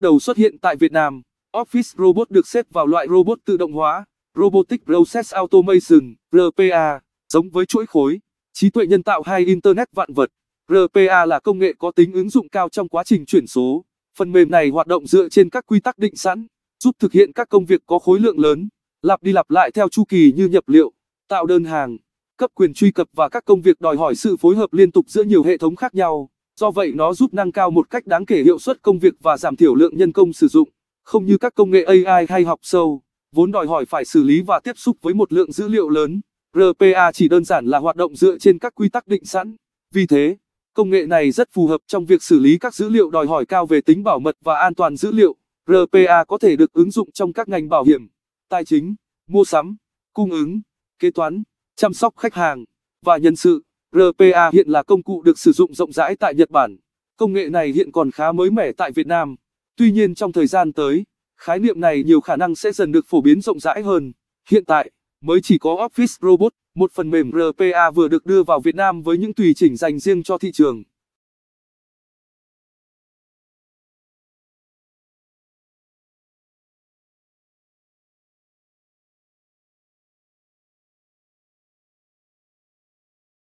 đầu xuất hiện tại Việt Nam. Office Robot được xếp vào loại robot tự động hóa, Robotic Process Automation, RPA, giống với chuỗi khối, trí tuệ nhân tạo hay Internet vạn vật. RPA là công nghệ có tính ứng dụng cao trong quá trình chuyển số. Phần mềm này hoạt động dựa trên các quy tắc định sẵn, giúp thực hiện các công việc có khối lượng lớn, lặp đi lặp lại theo chu kỳ như nhập liệu, tạo đơn hàng, cấp quyền truy cập và các công việc đòi hỏi sự phối hợp liên tục giữa nhiều hệ thống khác nhau. Do vậy nó giúp nâng cao một cách đáng kể hiệu suất công việc và giảm thiểu lượng nhân công sử dụng, không như các công nghệ AI hay học sâu, vốn đòi hỏi phải xử lý và tiếp xúc với một lượng dữ liệu lớn. RPA chỉ đơn giản là hoạt động dựa trên các quy tắc định sẵn. Vì thế, công nghệ này rất phù hợp trong việc xử lý các dữ liệu đòi hỏi cao về tính bảo mật và an toàn dữ liệu. RPA có thể được ứng dụng trong các ngành bảo hiểm, tài chính, mua sắm, cung ứng, kế toán, chăm sóc khách hàng và nhân sự. RPA hiện là công cụ được sử dụng rộng rãi tại Nhật Bản. Công nghệ này hiện còn khá mới mẻ tại Việt Nam. Tuy nhiên trong thời gian tới, khái niệm này nhiều khả năng sẽ dần được phổ biến rộng rãi hơn. Hiện tại, mới chỉ có Office Robot, một phần mềm RPA vừa được đưa vào Việt Nam với những tùy chỉnh dành riêng cho thị trường.